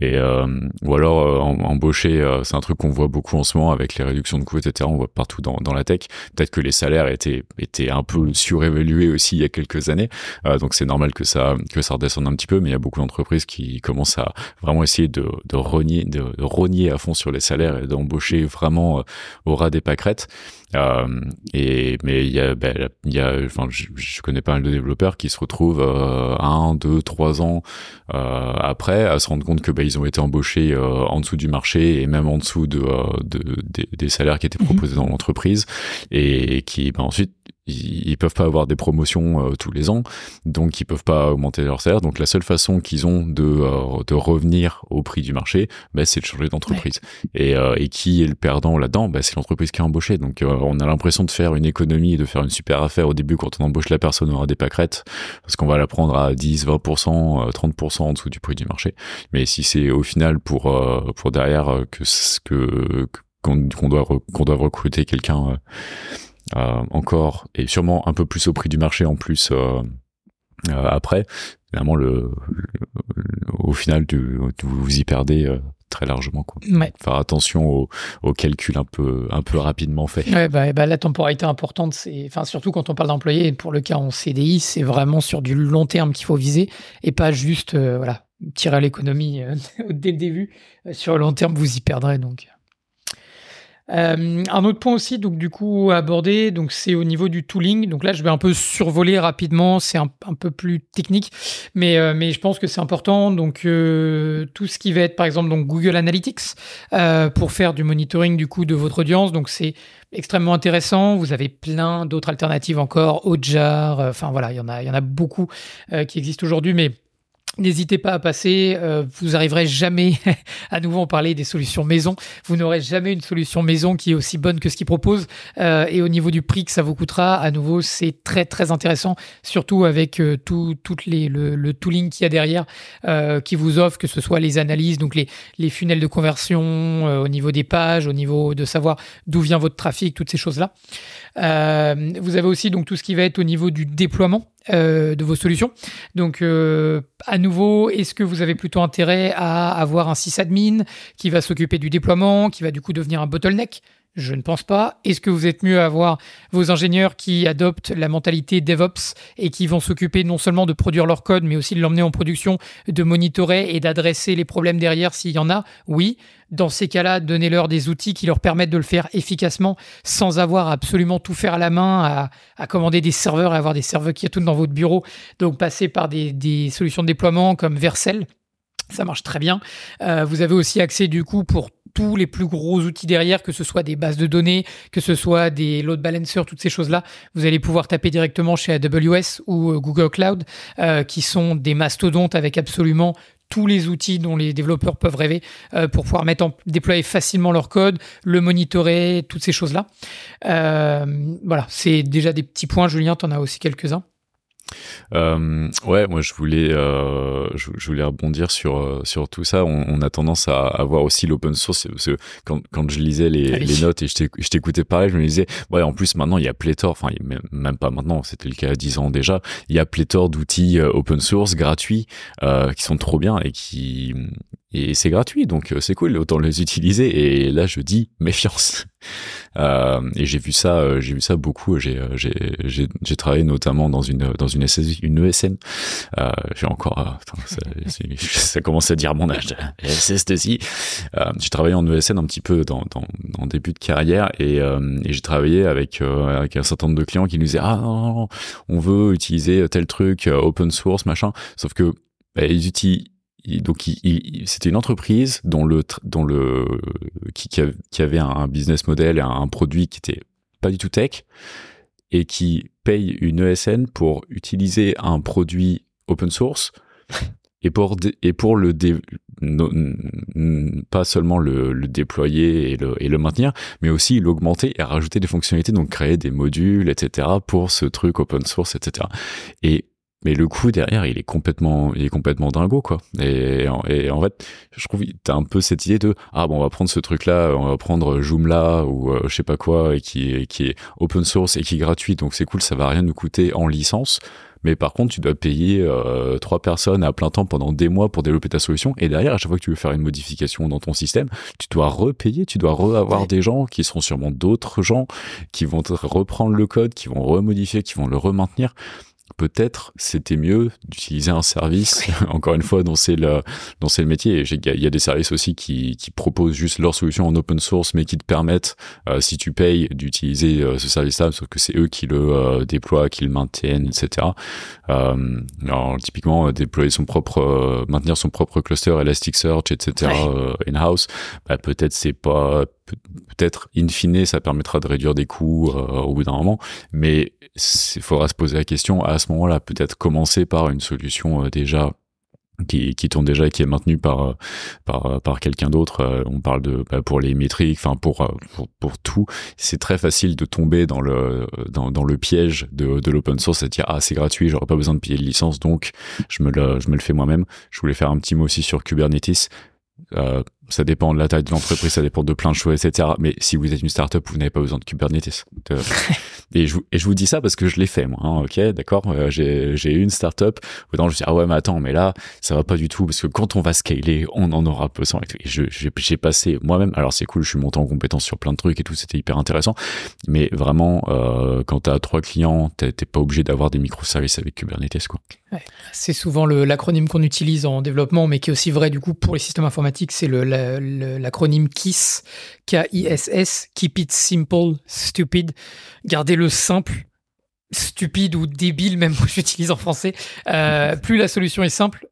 Et euh, ou alors embaucher, c'est un truc qu'on voit beaucoup en ce moment avec les réductions de coûts, etc. On voit partout dans, la tech. Peut-être que les salaires étaient étaient un peu surévalués aussi il y a quelques années. donc c'est normal que ça que ça redescende un petit peu, mais il y a beaucoup d'entreprises qui commencent à vraiment essayer de, de de, rogner à fond sur les salaires et d'embaucher vraiment euh, au ras des pâquerettes. Euh, et mais il y a, ben, a, je, connais pas mal de développeurs qui se retrouvent euh, un, deux, trois ans après à se rendre compte que ben, ils ont été embauchés en dessous du marché et même en dessous de, des salaires qui étaient mhm. proposés dans l'entreprise et qui ben, ensuite ils, peuvent pas avoir des promotions euh, tous les ans, donc ils peuvent pas augmenter leur salaire. Donc la seule façon qu'ils ont de, euh, de revenir au prix du marché, bah, c'est de changer d'entreprise. Et, euh, et, qui est le perdant là-dedans bah, C'est l'entreprise qui a embauché. Donc on a l'impression de faire une économie et de faire une super affaire au début quand on embauche la personne, on aura des pâquerettes, parce qu'on va la prendre à 10, 20%, 30% en dessous du prix du marché. Mais si c'est au final pour, pour derrière que, que, qu'on doit, qu'on doit recruter quelqu'un euh, encore et sûrement un peu plus au prix du marché en plus euh, euh, après. Évidemment, le, au final, tu, vous y perdez très largement. Quoi. Faire attention aux au calculs un peu, un peu rapidement faits. Bah, eh ben, la temporalité importante, c'est, enfin, surtout quand on parle d'employés, pour le cas en CDI, c'est vraiment sur du long terme qu'il faut viser et pas juste voilà, tirer à l'économie dès le début. Sur le long terme, vous y perdrez. Donc. Euh, un autre point aussi, donc du coup abordé, donc c'est au niveau du tooling. Donc là, je vais un peu survoler rapidement, c'est un, peu plus technique, mais euh, mais je pense que c'est important. Donc euh, tout ce qui va être, par exemple, donc Google Analytics pour faire du monitoring du coup de votre audience. Donc c'est extrêmement intéressant. Vous avez plein d'autres alternatives encore, Ojar, Enfin voilà, il y en a, il y en a beaucoup qui existent aujourd'hui, mais N'hésitez pas à passer, euh, vous arriverez jamais à nouveau en parler des solutions maison. Vous n'aurez jamais une solution maison qui est aussi bonne que ce qu'ils proposent. Euh, et au niveau du prix que ça vous coûtera, à nouveau, c'est très très intéressant, surtout avec euh, tout toutes les, le, tooling qu'il y a derrière qui vous offre, que ce soit les analyses, donc les, les funnels de conversion au niveau des pages, au niveau de savoir d'où vient votre trafic, toutes ces choses-là. vous avez aussi donc tout ce qui va être au niveau du déploiement. Euh, de vos solutions. Donc, euh, à nouveau, est-ce que vous avez plutôt intérêt à avoir un sysadmin qui va s'occuper du déploiement, qui va du coup devenir un bottleneck je ne pense pas. Est-ce que vous êtes mieux à avoir vos ingénieurs qui adoptent la mentalité DevOps et qui vont s'occuper non seulement de produire leur code, mais aussi de l'emmener en production, de monitorer et d'adresser les problèmes derrière s'il y en a Oui. Dans ces cas-là, donnez-leur des outils qui leur permettent de le faire efficacement sans avoir absolument tout faire à la main, à, commander des serveurs, et avoir des serveurs qui tout dans votre bureau. Donc, passez par des, solutions de déploiement comme Vercel. Ça marche très bien. Euh, vous avez aussi accès du coup pour tous les plus gros outils derrière, que ce soit des bases de données, que ce soit des load balancers, toutes ces choses-là, vous allez pouvoir taper directement chez AWS ou euh, Google Cloud, euh, qui sont des mastodontes avec absolument tous les outils dont les développeurs peuvent rêver euh, pour pouvoir mettre en, déployer facilement leur code, le monitorer, toutes ces choses-là. voilà, c'est déjà des petits points. Julien, tu en as aussi quelques-uns. Euh, ouais, moi je voulais, euh, je, voulais rebondir sur euh, sur tout ça. On, a tendance à avoir aussi l'open source. Parce que quand, quand je lisais les, ah notes et je t'écoutais pareil, je me disais, ouais, en plus maintenant il y a pléthore, enfin même pas maintenant, c'était le cas à 10 ans déjà. Il y a pléthore d'outils open source gratuits qui sont trop bien et qui et c'est gratuit, donc euh, c'est cool, autant les utiliser. Et là, je dis méfiance. Euh, et j'ai vu ça, euh, j'ai vu ça beaucoup. Euh, j'ai, j'ai, travaillé notamment dans une dans une, SS, une ESN. Euh, j'ai encore, ça, ça, commence à dire mon âge. c'est euh, J'ai travaillé en ESN un petit peu dans dans, début de carrière et, et j'ai travaillé avec avec un certain nombre de clients qui nous disaient ah on veut utiliser tel truc open source machin. Sauf que bah, ils utilisent donc c'était une entreprise dont le dont le qui, avait un business model et un, produit qui était pas du tout tech et qui paye une ESN pour utiliser un produit open source et pour et pour le pas seulement le, déployer et le, et le maintenir mais aussi l'augmenter et rajouter des fonctionnalités donc créer des modules etc pour ce truc open source etc et mais le coup derrière, il est complètement, il est complètement dingo, quoi. Et, et en fait, je trouve, t'as un peu cette idée de ah bon, on va prendre ce truc-là, on va prendre euh, Joomla ou euh, je sais pas quoi, et qui, qui est open source et qui est gratuit, donc c'est cool, ça va rien nous coûter en licence. Mais par contre, tu dois payer euh, trois personnes à plein temps pendant des mois pour développer ta solution. Et derrière, à chaque fois que tu veux faire une modification dans ton système, tu dois repayer, tu dois re-avoir des gens qui seront sûrement d'autres gens qui vont reprendre le code, qui vont remodifier, qui vont le remaintenir peut-être c'était mieux d'utiliser un service, encore une fois, dont c'est le, dont le métier. Il y, a des services aussi qui, qui, proposent juste leur solution en open source, mais qui te permettent, euh, si tu payes, d'utiliser euh, ce service-là, sauf que c'est eux qui le euh, déploient, qui le maintiennent, etc. alors, typiquement, déployer son propre, maintenir son propre cluster Elasticsearch, etc. in-house, bah, peut-être c'est pas peut-être, in fine, ça permettra de réduire des coûts euh, au bout d'un moment, mais il faudra se poser la question à ce moment-là, peut-être commencer par une solution euh, déjà qui, qui, tourne déjà et qui est maintenue par euh, par, par quelqu'un d'autre. On parle de bah, pour les métriques, enfin pour, pour, pour tout. C'est très facile de tomber dans le dans, dans le piège de, de l'open source, et dire ah c'est gratuit, j'aurais pas besoin de payer de licence, donc je me le je me le fais moi-même. Je voulais faire un petit mot aussi sur Kubernetes. Euh, ça dépend de la taille de l'entreprise, ça dépend de plein de choses, etc. Mais si vous êtes une startup, vous n'avez pas besoin de Kubernetes. Euh, et, je, vous dis ça parce que je l'ai fait, moi. Hein, ok, d'accord, euh, j'ai eu une startup. Dedans, je me dis, ah ouais, mais attends, mais là, ça va pas du tout parce que quand on va scaler, on en aura besoin. Et, j'ai passé moi-même, alors c'est cool, je suis monté en compétence sur plein de trucs et tout, c'était hyper intéressant. Mais vraiment, euh, quand tu as trois clients, t'es pas obligé d'avoir des microservices avec Kubernetes, quoi. c'est souvent l'acronyme qu'on utilise en développement, mais qui est aussi vrai, du coup, pour les systèmes informatiques, c'est le l'acronyme KISS, K-I-S-S, Keep It Simple, Stupid, gardez-le simple, stupide ou débile, même moi j'utilise en français, euh, plus la solution est simple,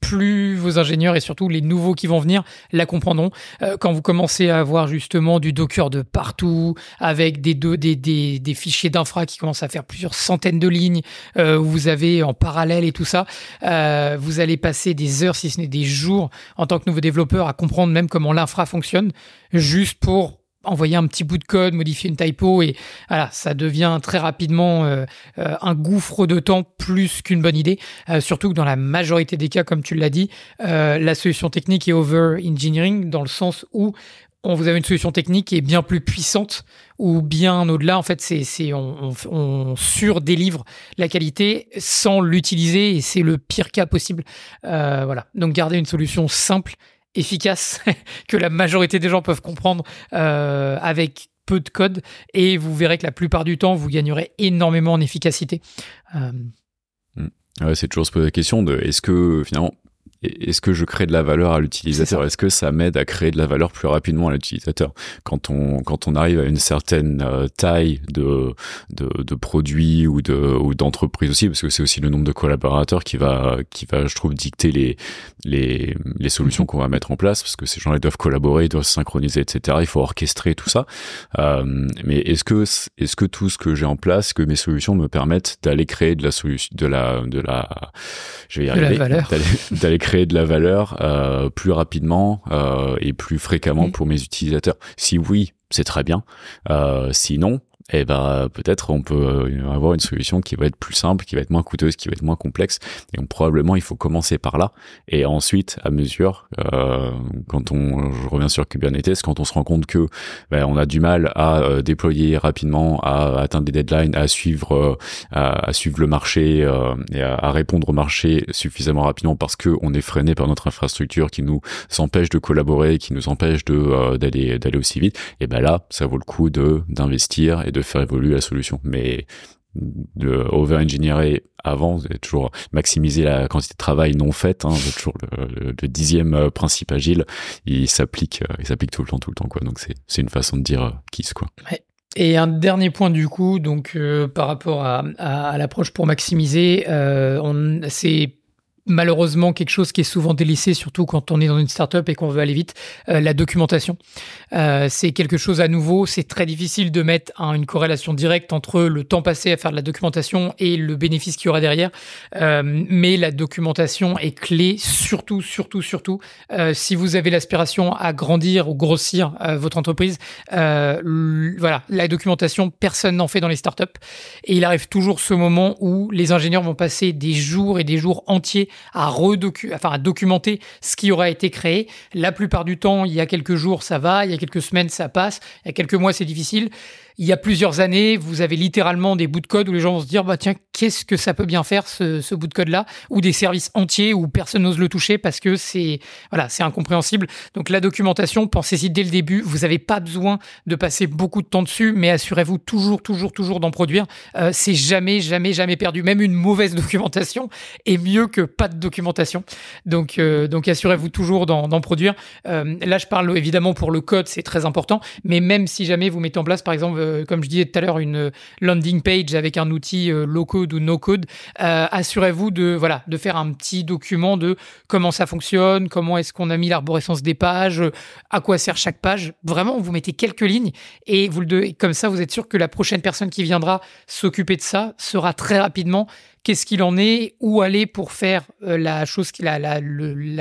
plus vos ingénieurs et surtout les nouveaux qui vont venir la comprendront. Euh, quand vous commencez à avoir justement du Docker de partout, avec des, des, des, fichiers d'infra qui commencent à faire plusieurs centaines de lignes, euh, vous avez en parallèle et tout ça, euh, vous allez passer des heures, si ce n'est des jours, en tant que nouveau développeur, à comprendre même comment l'infra fonctionne, juste pour envoyer un petit bout de code, modifier une typo et voilà, ça devient très rapidement euh, euh, un gouffre de temps plus qu'une bonne idée. Euh, surtout que dans la majorité des cas, comme tu l'as dit, la solution technique est over engineering dans le sens où on vous avez une solution technique qui est bien plus puissante ou bien au-delà. En fait, c'est on, on, on surdélivre la qualité sans l'utiliser et c'est le pire cas possible. voilà. Donc garder une solution simple efficace que la majorité des gens peuvent comprendre euh, avec peu de code et vous verrez que la plupart du temps vous gagnerez énormément en efficacité. Euh, mm. c'est toujours se poser la question de est-ce que finalement est-ce que je crée de la valeur à l'utilisateur Est-ce que ça m'aide à créer de la valeur plus rapidement à l'utilisateur quand on, quand on arrive à une certaine euh, taille de, de, produits ou de, ou aussi, parce que c'est aussi le nombre de collaborateurs qui va, qui va je trouve, dicter les, les, les solutions mm-hmm. qu'on va mettre en place, parce que ces gens-là doivent collaborer, ils doivent se synchroniser, etc. Il faut orchestrer tout ça. Euh, mais est-ce que, est-ce que tout ce que j'ai en place, que mes solutions me permettent d'aller créer de la solution, de la, de la, je vais y arriver, d'aller créer de la valeur euh, plus rapidement euh, et plus fréquemment mmh. pour mes utilisateurs Si oui, c'est très bien. Euh, sinon, et eh ben euh, peut-être on peut euh, avoir une solution qui va être plus simple, qui va être moins coûteuse, qui va être moins complexe. Et donc probablement il faut commencer par là. Et ensuite, à mesure, euh, quand on, je reviens sur Kubernetes, quand on se rend compte que ben, on a du mal à déployer rapidement, à atteindre des deadlines, à suivre, à, suivre le marché et à, répondre au marché suffisamment rapidement parce que on est freiné par notre infrastructure qui nous empêche de collaborer, qui nous empêche d'aller d'aller aussi vite. Et eh ben là, ça vaut le coup de d'investir de faire évoluer la solution. Mais de over-engineering avant, c'est toujours maximiser la quantité de travail non faite, hein, c'est toujours le, dixième euh, principe agile, il s'applique, euh, il s'applique tout le temps, tout le temps, quoi. Donc c'est, c'est une façon de dire euh, kiss, quoi. Et un dernier point du coup, donc par rapport à, l'approche pour maximiser, on, c'est malheureusement quelque chose qui est souvent délaissé, surtout quand on est dans une startup et qu'on veut aller vite, la documentation. Euh, c'est quelque chose à nouveau. C'est très difficile de mettre une corrélation directe entre le temps passé à faire de la documentation et le bénéfice qu'il y aura derrière. Euh, mais la documentation est clé, surtout, surtout, surtout. Euh, si vous avez l'aspiration à grandir ou grossir votre entreprise, voilà, la documentation, personne n'en fait dans les startups. Et il arrive toujours ce moment où les ingénieurs vont passer des jours et des jours entiers à, enfin, à documenter ce qui aura été créé. La plupart du temps, il y a quelques jours, ça va. Il quelques semaines, ça passe. Il quelques mois, c'est difficile il y a plusieurs années, vous avez littéralement des bouts de code où les gens vont se dire, bah tiens, qu'est-ce que ça peut bien faire ce, bout de code-là, ou des services entiers où personne n'ose le toucher parce que c'est voilà, c'est incompréhensible. Donc la documentation, pensez-y dès le début. Vous n'avez pas besoin de passer beaucoup de temps dessus, mais assurez-vous toujours, toujours, toujours d'en produire. Euh, c'est jamais, jamais, jamais perdu. Même une mauvaise documentation est mieux que pas de documentation. Donc euh, donc assurez-vous toujours d'en produire. Euh, là, je parle évidemment pour le code, c'est très important, mais même si jamais vous mettez en place, par exemple euh, comme je disais tout à l'heure, une landing page avec un outil euh, low code ou no code, euh, assurez-vous de voilà de faire un petit document de comment ça fonctionne, comment est-ce qu'on a mis l'arborescence des pages, à quoi sert chaque page. Vraiment, vous mettez quelques lignes et vous le comme ça, vous êtes sûr que la prochaine personne qui viendra s'occuper de ça sera très rapidement qu'est-ce qu'il en est, où aller pour faire euh, la chose, la, la,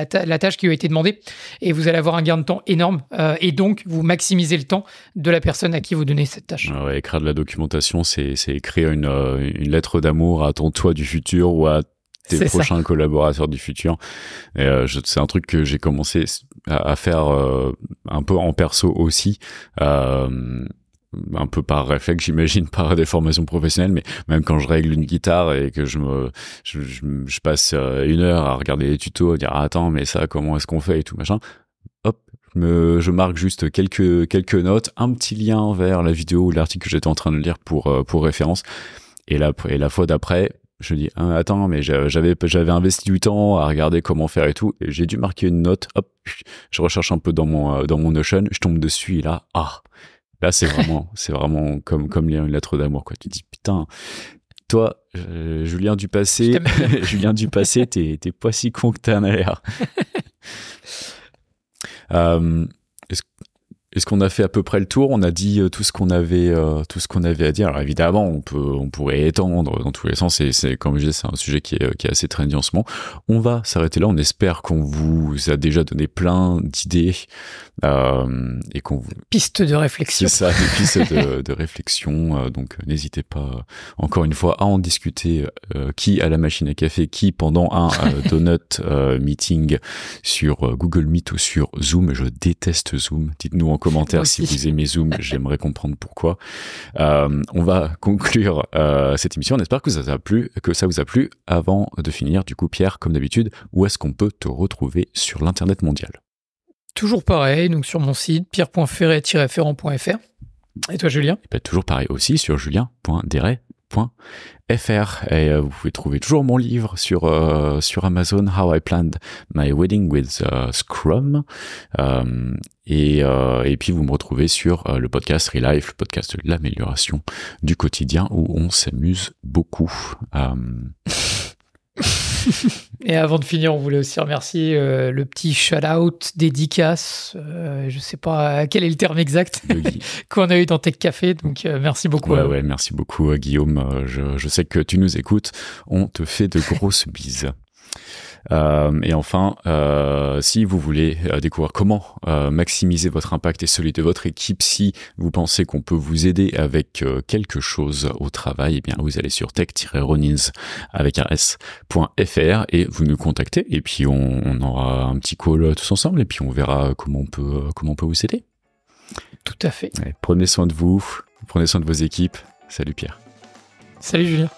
tâche qui lui a été demandée. Et vous allez avoir un gain de temps énorme. Euh, et donc, vous maximisez le temps de la personne à qui vous donnez cette tâche. écrire de la documentation, c'est écrire euh, une, lettre d'amour à ton toi du futur ou à tes prochains collaborateurs du futur. c'est un truc que j'ai commencé à, faire un peu en perso aussi un peu par réflexe, j'imagine, par des formations professionnelles, mais même quand je règle une guitare et que je me, je, je, passe euh, une heure à regarder les tutos, à dire attends, mais ça, comment est-ce qu'on fait et tout machin, hop, me, je marque juste quelques, quelques notes, un petit lien vers la vidéo ou l'article que j'étais en train de lire pour, euh, pour référence. Et la, et la fois d'après, je dis hein, attends mais j'avais j'avais investi du temps à regarder comment faire et tout et j'ai dû marquer une note hop je recherche un peu dans mon euh, dans mon Notion je tombe dessus et là ah Là, c'est vraiment, c'est vraiment comme, comme une lettre d'amour, quoi. Tu dis, putain, toi, euh, Julien du passé, Julien du passé, t'es, pas si con que t'as un l'air. Euh, est-ce qu'on a fait à peu près le tour On a dit euh, tout ce qu'on avait, euh, tout ce qu'on avait à dire. Alors évidemment, on peut, on pourrait étendre dans tous les sens. C'est, comme je disais, c'est un sujet qui est, euh, qui est assez trendy en ce moment. On va s'arrêter là. On espère qu'on vous a déjà donné plein d'idées et qu'on vous... pistes de réflexion. C'est ça, des pistes de, réflexion. Donc n'hésitez pas, encore une fois, à en discuter. qui à la machine à café, qui pendant un donut meeting sur Google Meet ou sur Zoom. Je déteste Zoom. Dites-nous encore commentaire si vous aimez Zoom. J'aimerais comprendre pourquoi. Euh, on va conclure euh, cette émission. On espère que ça, vous a plu, que ça vous a plu. Avant de finir, du coup, Pierre, comme d'habitude, où est-ce qu'on peut te retrouver sur l'Internet mondial Toujours pareil, donc sur mon site pierre.ferret-ferrand.fr. Et toi, Julien Et eh ben, Toujours pareil aussi sur julien.deret fr et euh, vous pouvez trouver toujours mon livre sur euh, sur Amazon How I Planned My Wedding with euh, Scrum et, et puis vous me retrouvez sur le podcast Relife le podcast de l'amélioration du quotidien où on s'amuse beaucoup Et avant de finir, on voulait aussi remercier euh, le petit shout-out, dédicace, euh, je ne sais pas quel est le terme exact, qu'on a eu dans Tech Café. Donc, euh, merci beaucoup. Ouais, merci beaucoup, Guillaume. je sais que tu nous écoutes. On te fait de grosses bises. Euh, et enfin, euh, si vous voulez euh, découvrir comment euh, maximiser votre impact et celui de votre équipe, si vous pensez qu'on peut vous aider avec euh, quelque chose au travail, eh bien vous allez sur tech-ronins avec un s.fr et vous nous contactez et puis on, on, aura un petit call tous ensemble et puis on verra comment on peut comment on peut vous aider. Tout à fait. prenez soin de vous, prenez soin de vos équipes. Salut Pierre. Salut Julien.